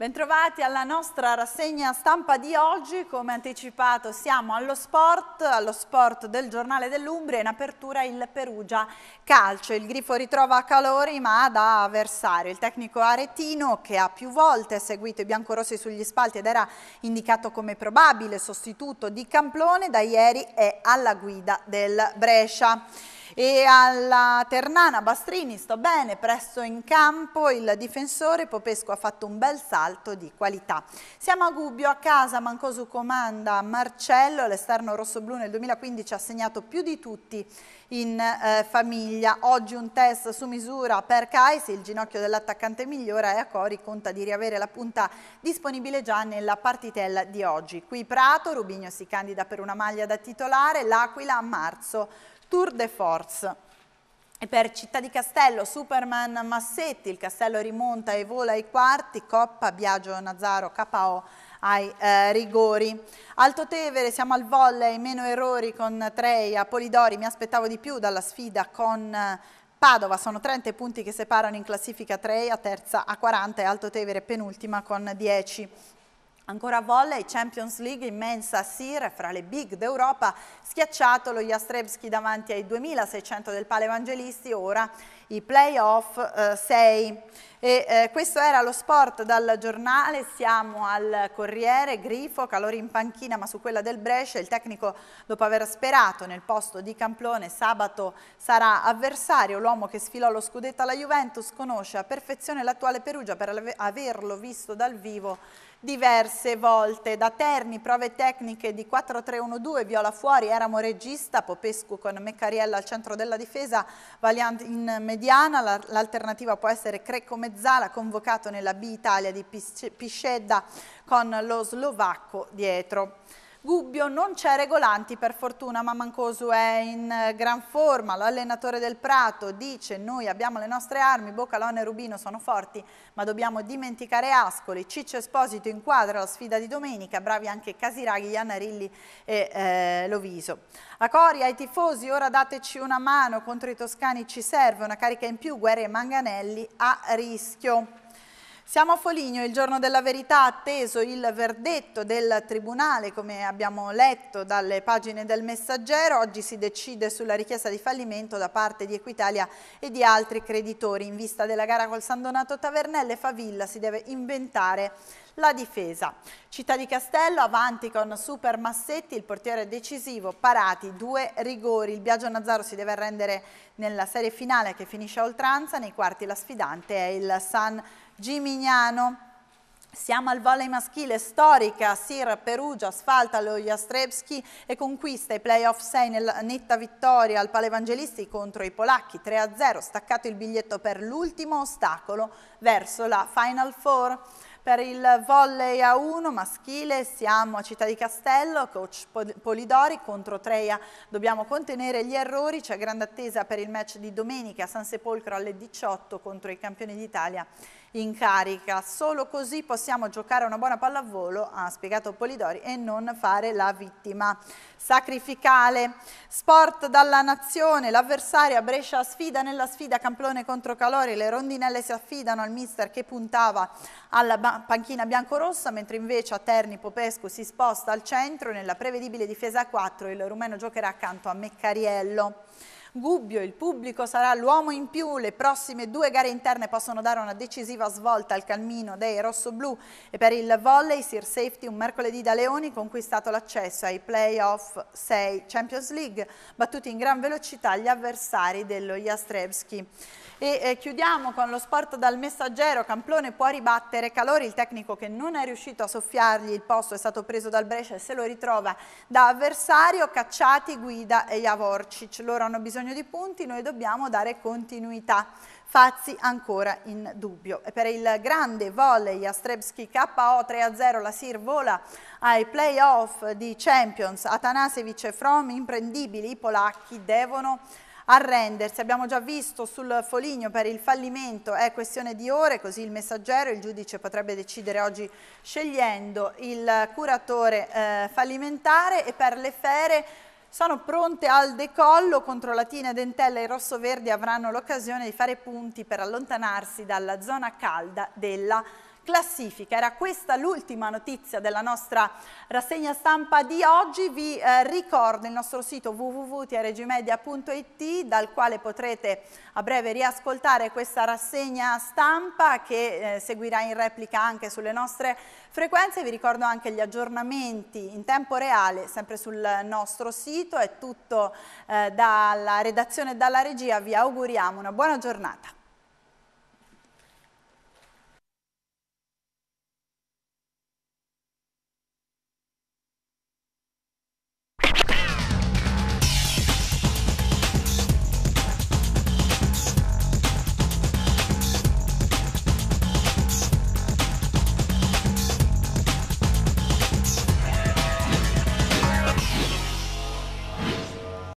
Bentrovati alla nostra rassegna stampa di oggi, come anticipato siamo allo sport, allo sport del giornale dell'Umbria, in apertura il Perugia Calcio. Il grifo ritrova calori ma da avversario. Il tecnico aretino che ha più volte seguito i biancorossi sugli spalti ed era indicato come probabile sostituto di Camplone, da ieri è alla guida del Brescia. E alla Ternana Bastrini sto bene, presso in campo il difensore Popesco ha fatto un bel salto di qualità. Siamo a Gubbio, a casa Mancosu comanda Marcello, l'esterno rossoblù nel 2015 ha segnato più di tutti in eh, famiglia. Oggi un test su misura per Caisi, il ginocchio dell'attaccante migliora e a Cori conta di riavere la punta disponibile già nella partitella di oggi. Qui Prato, Rubigno si candida per una maglia da titolare, l'Aquila a marzo Tour de Force. E per Città di Castello, Superman Massetti, il Castello rimonta e vola ai quarti, Coppa, Biagio Nazaro, KO ai eh, rigori. Alto Tevere, siamo al volley, meno errori con Treia, Polidori, mi aspettavo di più dalla sfida con eh, Padova, sono 30 punti che separano in classifica Treia, terza a 40 e Alto Tevere penultima con 10. Ancora volley, Champions League, immensa Sir fra le big d'Europa, schiacciato lo Jastrebski davanti ai 2600 del Pale Evangelisti, ora i playoff 6. Eh, eh, questo era lo sport dal giornale, siamo al Corriere, Grifo, calore in panchina ma su quella del Brescia, il tecnico dopo aver sperato nel posto di Camplone sabato sarà avversario, l'uomo che sfilò lo scudetto alla Juventus conosce a perfezione l'attuale Perugia per averlo visto dal vivo diverse volte. Da Terni, prove tecniche di 4-3-1-2, Viola fuori, Eramo regista, Popescu con Meccariella al centro della difesa, Valiant in mediana, l'alternativa può essere Crecco Mezzala, convocato nella B Italia di Piscedda con lo slovacco dietro. Gubbio non c'è Regolanti per fortuna, ma Mancosu è in eh, gran forma, l'allenatore del Prato dice noi abbiamo le nostre armi, Boccalone e Rubino sono forti, ma dobbiamo dimenticare Ascoli, Ciccio Esposito inquadra la sfida di domenica, bravi anche Casiraghi, Iannarilli e eh, Loviso. A Coria ai tifosi ora dateci una mano, contro i toscani ci serve una carica in più, Guerre e Manganelli a rischio. Siamo a Foligno, il giorno della verità, atteso il verdetto del Tribunale, come abbiamo letto dalle pagine del Messaggero. Oggi si decide sulla richiesta di fallimento da parte di Equitalia e di altri creditori. In vista della gara col San Donato Tavernelle, Favilla si deve inventare la difesa. Città di Castello, avanti con Super Massetti, il portiere decisivo, parati, due rigori. Il Biagio Nazzaro si deve arrendere nella serie finale che finisce a oltranza, nei quarti la sfidante è il San Donato Gimignano. Siamo al volley maschile, storica, Sir Perugia asfalta lo Jastrebski e conquista i playoff 6 nella netta vittoria al Palevangelisti contro i polacchi 3-0, staccato il biglietto per l'ultimo ostacolo verso la Final Four. Per il volley a 1 maschile siamo a Città di Castello, coach Polidori contro Treia. Dobbiamo contenere gli errori, c'è grande attesa per il match di domenica a San Sepolcro alle 18 contro i campioni d'Italia in carica. Solo così possiamo giocare una buona pallavolo, ha spiegato Polidori, e non fare la vittima. Sacrificale. Sport dalla nazione, l'avversaria Brescia sfida nella sfida Camplone contro Calori, le rondinelle si affidano al mister che puntava alla panchina biancorossa, mentre invece a Terni Popescu si sposta al centro, nella prevedibile difesa a 4 il rumeno giocherà accanto a Meccariello. Gubbio, il pubblico sarà l'uomo in più, le prossime due gare interne possono dare una decisiva svolta al cammino dei rossoblù e per il volley Sir Safety un mercoledì da Leoni conquistato l'accesso ai playoff 6 Champions League, battuti in gran velocità gli avversari dello Jastrevski. E eh, chiudiamo con lo sport dal messaggero, Camplone può ribattere Calori, il tecnico che non è riuscito a soffiargli il posto è stato preso dal Brescia e se lo ritrova da avversario, Cacciati, Guida e Javorcic, loro hanno bisogno bisogno di punti, noi dobbiamo dare continuità. Fazzi ancora in dubbio. E per il grande volley a Strebski KO 3-0 la Sir vola ai playoff di Champions. Atanasevic e From imprendibili, i polacchi devono arrendersi. Abbiamo già visto sul Foligno per il fallimento è questione di ore, così il messaggero, il giudice potrebbe decidere oggi scegliendo il curatore eh, fallimentare e per le fere sono pronte al decollo, controllatina, dentella e rossoverdi avranno l'occasione di fare punti per allontanarsi dalla zona calda della città classifica. Era questa l'ultima notizia della nostra rassegna stampa di oggi. Vi eh, ricordo il nostro sito www.tregimedia.it dal quale potrete a breve riascoltare questa rassegna stampa che eh, seguirà in replica anche sulle nostre frequenze. Vi ricordo anche gli aggiornamenti in tempo reale sempre sul nostro sito. È tutto eh, dalla redazione e dalla regia. Vi auguriamo una buona giornata.